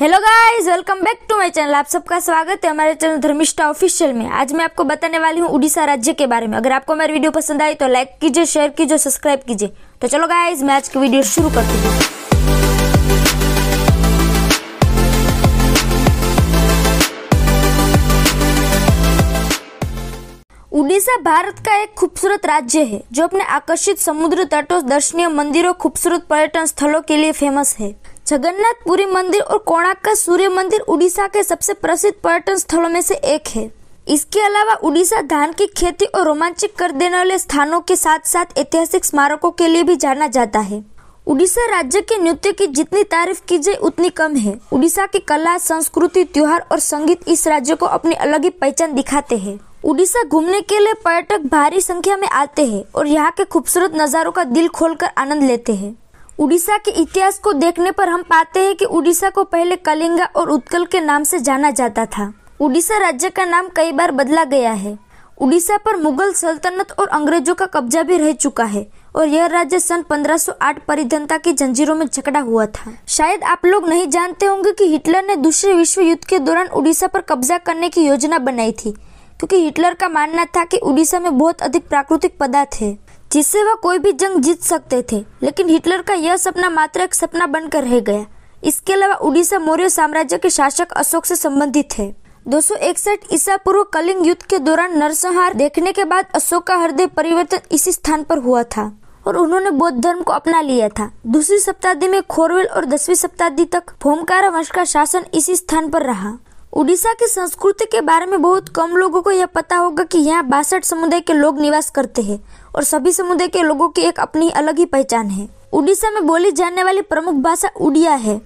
hello guys welcome back to my channel आप सबका स्वागत है हमारे चैनल धर्मिष्ठा ऑफिशियल में आज मैं आपको बताने वाली हूँ उड़ीसा राज्य के बारे में अगर आपको मेरी वीडियो पसंद आई तो लाइक कीजिए शेयर कीजिए सब्सक्राइब कीजिए तो चलो गाइस मैं आज की वीडियो शुरू करती हूँ उड़ीसा भारत का एक खूबसूरत राज्य है जो अपने आकर्षित समुद्र तटों दर्शनीय मंदिरों खूबसूरत पर्यटन स्थलों के लिए फेमस है जगन्नाथपुरी मंदिर और कोणार्क का सूर्य मंदिर उड़ीसा के सबसे प्रसिद्ध पर्यटन स्थलों में से एक है इसके अलावा उड़ीसा धान की खेती और रोमांचक कर देने वाले स्थानों के साथ साथ ऐतिहासिक स्मारकों के लिए भी जाना जाता है उड़ीसा राज्य के नृत्य की जितनी तारीफ की जाए उतनी कम है उड़ीसा की कला संस्कृति त्योहार और संगीत इस राज्य को अपनी अलग ही पहचान दिखाते हैं उड़ीसा घूमने के लिए पर्यटक भारी संख्या में आते हैं और यहाँ के खूबसूरत नज़ारों का दिल खोलकर आनंद लेते हैं उड़ीसा के इतिहास को देखने पर हम पाते हैं कि उड़ीसा को पहले कलिंगा और उत्कल के नाम से जाना जाता था उड़ीसा राज्य का नाम कई बार बदला गया है उड़ीसा पर मुगल सल्तनत और अंग्रेजों का कब्जा भी रह चुका है और यह राज्य सन 1508 परिधनता की जंजीरों में झगड़ा हुआ था शायद आप लोग नहीं जानते होंगे कि हिटलर ने दूसरे विश्व युद्ध के दौरान उड़ीसा पर कब्जा करने की योजना बनाई थी क्योंकि हिटलर का मानना था कि उड़ीसा में बहुत अधिक प्राकृतिक पदार्थ है जिससे वह कोई भी जंग जीत सकते थे लेकिन हिटलर का यह सपना मात्र एक सपना बनकर रह गया इसके अलावा उड़ीसा मौर्य साम्राज्य के शासक अशोक से संबंधित है दो सौ इकसठ ईसा पूर्व कलिंग युद्ध के दौरान नरसंहार देखने के बाद अशोक का हृदय परिवर्तन इसी स्थान पर हुआ था और उन्होंने बौद्ध धर्म को अपना लिया था दूसरी शताब्दी में खोरवेल और दसवीं शताब्दी तक भोमकारा वंश का शासन इसी स्थान पर रहा उड़ीसा की संस्कृति के बारे में बहुत कम लोगों को यह पता होगा कि यहाँ बासठ समुदाय के लोग निवास करते हैं और सभी समुदाय के लोगों की एक अपनी अलग ही पहचान है उड़ीसा में बोली जाने वाली प्रमुख भाषा उड़िया है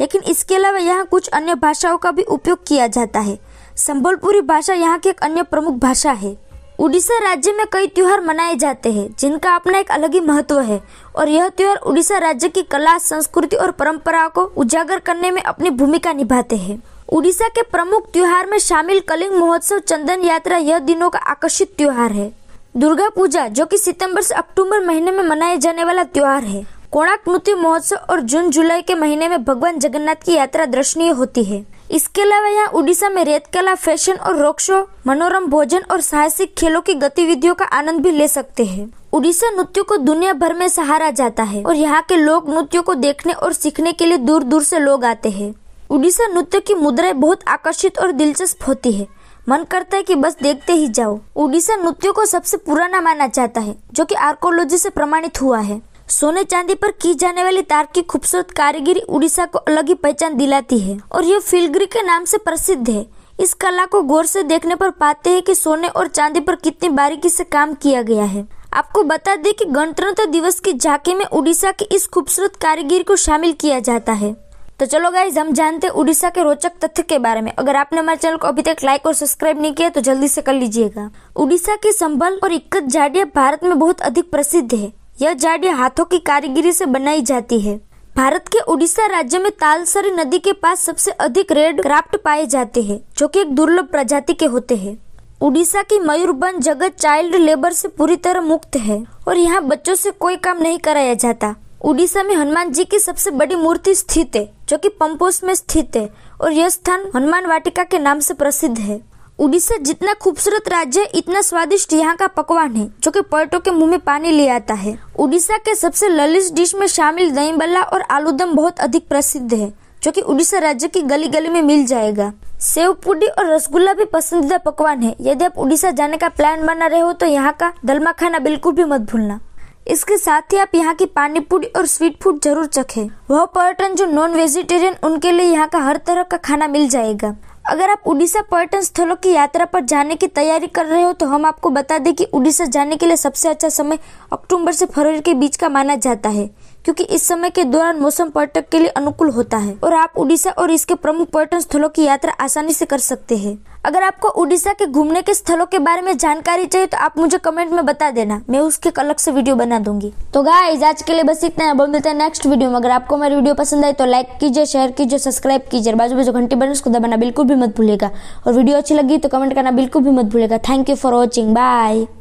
लेकिन इसके अलावा यहाँ कुछ अन्य भाषाओं का भी उपयोग किया जाता है संबलपुरी भाषा यहाँ की एक अन्य प्रमुख भाषा है उड़ीसा राज्य में कई त्यौहार मनाए जाते हैं जिनका अपना एक अलग ही महत्व है और यह त्यौहार उड़ीसा राज्य की कला संस्कृति और परंपरा को उजागर करने में अपनी भूमिका निभाते हैं उड़ीसा के प्रमुख त्योहार में शामिल कलिंग महोत्सव चंदन यात्रा यह दिनों का आकर्षित त्योहार है दुर्गा पूजा जो कि सितंबर से अक्टूबर महीने में मनाया जाने वाला त्योहार है कोणार्क नृत्य महोत्सव और जून जुलाई के महीने में भगवान जगन्नाथ की यात्रा दर्शनीय होती है इसके अलावा यहाँ उड़ीसा में रेत कला फैशन और रोक शो मनोरम भोजन और साहसिक खेलों की गतिविधियों का आनंद भी ले सकते हैं उड़ीसा नृत्य को दुनिया भर में सहारा जाता है और यहाँ के लोग नृत्यों को देखने और सीखने के लिए दूर दूर से लोग आते हैं उड़ीसा नृत्य की मुद्राएं बहुत आकर्षित और दिलचस्प होती है मन करता है कि बस देखते ही जाओ उड़ीसा नृत्य को सबसे पुराना माना जाता है जो कि आर्कोलॉजी से प्रमाणित हुआ है सोने चांदी पर की जाने वाली तार की खूबसूरत कारीगरी उड़ीसा को अलग ही पहचान दिलाती है और यह फिलगरी के नाम से प्रसिद्ध है इस कला को गौर से देखने पर पाते हैं कि सोने और चांदी पर कितनी बारीकी से काम किया गया है आपको बता दें कि गणतंत्र दिवस की झांकी में उड़ीसा की इस खूबसूरत कारीगरी को शामिल किया जाता है तो चलो गाइज हम जानते हैं उड़ीसा के रोचक तथ्य के बारे में अगर आपने हमारे चैनल को अभी तक लाइक और सब्सक्राइब नहीं किया तो जल्दी से कर लीजिएगा उड़ीसा की संभल और इक्कत जाडिया भारत में बहुत अधिक प्रसिद्ध है यह जाडिया हाथों की कारीगरी से बनाई जाती है भारत के उड़ीसा राज्य में तालसरी नदी के पास सबसे अधिक रेड क्राफ्ट पाए जाते हैं जो की एक दुर्लभ प्रजाति के होते हैं उड़ीसा की मयूरबन जगह चाइल्ड लेबर से पूरी तरह मुक्त है और यहाँ बच्चों से कोई काम नहीं कराया जाता उड़ीसा में हनुमान जी की सबसे बड़ी मूर्ति स्थित है जो कि पंपोस में स्थित है और यह स्थान हनुमान वाटिका के नाम से प्रसिद्ध है उड़ीसा जितना खूबसूरत राज्य है इतना स्वादिष्ट यहाँ का पकवान है जो कि पर्यटकों के मुंह में पानी ले आता है उड़ीसा के सबसे ललित डिश में शामिल दही बल्ला और आलूदम बहुत अधिक प्रसिद्ध है जो कि उड़ीसा राज्य की गली गली में मिल जाएगा सेव पुडी और रसगुल्ला भी पसंदीदा पकवान है यदि आप उड़ीसा जाने का प्लान बना रहे हो तो यहाँ का दलमा खाना बिल्कुल भी मत भूलना इसके साथ ही आप यहाँ की पानी पूरी और स्वीट फूड जरूर चखें वह पर्यटन जो नॉन वेजिटेरियन उनके लिए यहाँ का हर तरह का खाना मिल जाएगा अगर आप उड़ीसा पर्यटन स्थलों की यात्रा पर जाने की तैयारी कर रहे हो तो हम आपको बता दें कि उड़ीसा जाने के लिए सबसे अच्छा समय अक्टूबर से फरवरी के बीच का माना जाता है क्योंकि इस समय के दौरान मौसम पर्यटक के लिए अनुकूल होता है और आप उड़ीसा और इसके प्रमुख पर्यटन स्थलों की यात्रा आसानी से कर सकते हैं अगर आपको उड़ीसा के घूमने के स्थलों के बारे में जानकारी चाहिए तो आप मुझे कमेंट में बता देना मैं उसके अलग से वीडियो बना दूंगी तो गाइज आज के लिए बस इतना है मिलते हैं नेक्स्ट वीडियो में अगर आपको मेरी वीडियो पसंद आई तो लाइक कीजिए शेयर कीजिए सब्सक्राइब कीजिए बाजू बाजू घंटी बने उसको दबाना बिल्कुल भी मत भूलेगा और वीडियो अच्छी लगी तो कमेंट करना बिल्कुल भी मत भूलेगा thank you for watching bye